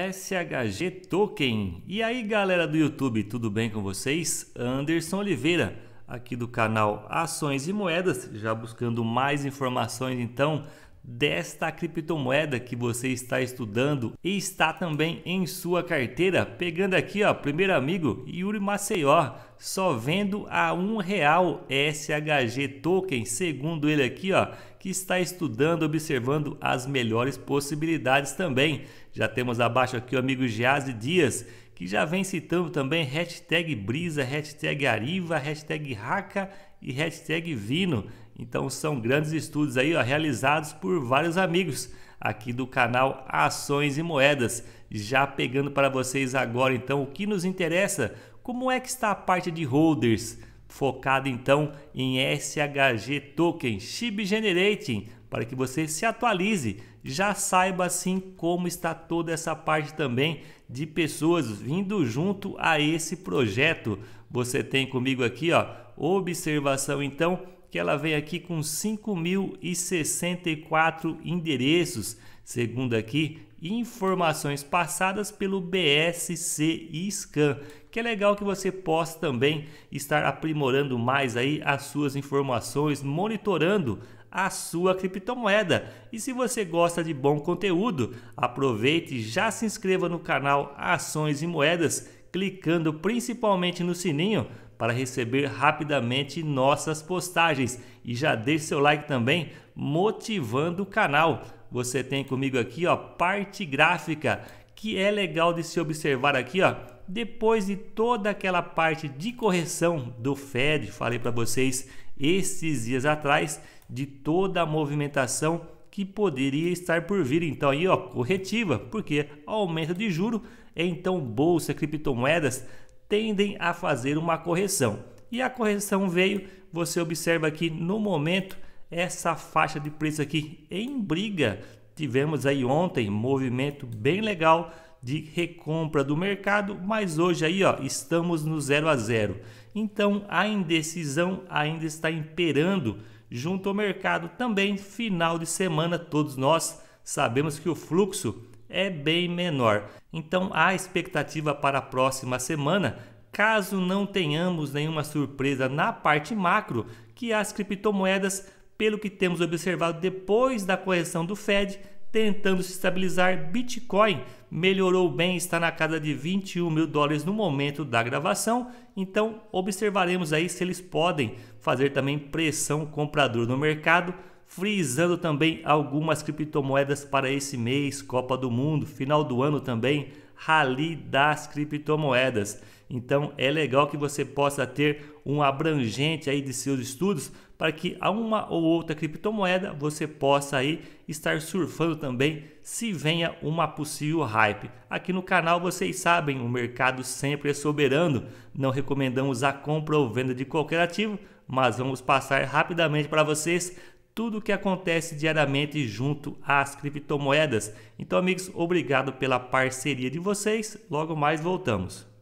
SHG Token. E aí, galera do YouTube, tudo bem com vocês? Anderson Oliveira, aqui do canal Ações e Moedas, já buscando mais informações então desta criptomoeda que você está estudando e está também em sua carteira. Pegando aqui, ó, primeiro amigo, Yuri Maceió, só vendo a um real SHG token, segundo ele aqui, ó, que está estudando, observando as melhores possibilidades também. Já temos abaixo aqui o amigo Giase Dias, que já vem citando também hashtag Brisa, hashtag Ariva, hashtag Raca e hashtag Vino. Então são grandes estudos aí ó, realizados por vários amigos aqui do canal Ações e Moedas. Já pegando para vocês agora então o que nos interessa, como é que está a parte de holders? Focado então em SHG Token, SHIB Generating, para que você se atualize, já saiba assim como está toda essa parte também de pessoas vindo junto a esse projeto. Você tem comigo aqui, ó, observação então que ela vem aqui com 5.064 endereços, segundo aqui informações passadas pelo BSC Scan. Que é legal que você possa também estar aprimorando mais aí as suas informações, monitorando a sua criptomoeda. E se você gosta de bom conteúdo, aproveite e já se inscreva no canal Ações e Moedas, clicando principalmente no sininho para receber rapidamente nossas postagens. E já deixe seu like também, motivando o canal. Você tem comigo aqui, ó, parte gráfica, que é legal de se observar aqui, ó. Depois de toda aquela parte de correção do Fed, falei para vocês esses dias atrás de toda a movimentação que poderia estar por vir. Então aí, ó, corretiva, porque aumento de juro, então bolsa, criptomoedas tendem a fazer uma correção. E a correção veio, você observa aqui no momento essa faixa de preço aqui em briga. Tivemos aí ontem movimento bem legal de recompra do mercado, mas hoje aí ó, estamos no 0 a 0. Então a indecisão ainda está imperando junto ao mercado também final de semana todos nós sabemos que o fluxo é bem menor. Então há expectativa para a próxima semana, caso não tenhamos nenhuma surpresa na parte macro, que as criptomoedas, pelo que temos observado depois da correção do Fed, tentando se estabilizar, Bitcoin melhorou bem, está na casa de 21 mil dólares no momento da gravação. Então observaremos aí se eles podem fazer também pressão comprador no mercado frisando também algumas criptomoedas para esse mês, Copa do Mundo, final do ano também, rally das criptomoedas. Então é legal que você possa ter um abrangente aí de seus estudos para que a uma ou outra criptomoeda você possa aí estar surfando também se venha uma possível hype. Aqui no canal vocês sabem, o mercado sempre é soberano. Não recomendamos a compra ou venda de qualquer ativo, mas vamos passar rapidamente para vocês tudo o que acontece diariamente junto às criptomoedas. Então, amigos, obrigado pela parceria de vocês. Logo mais voltamos.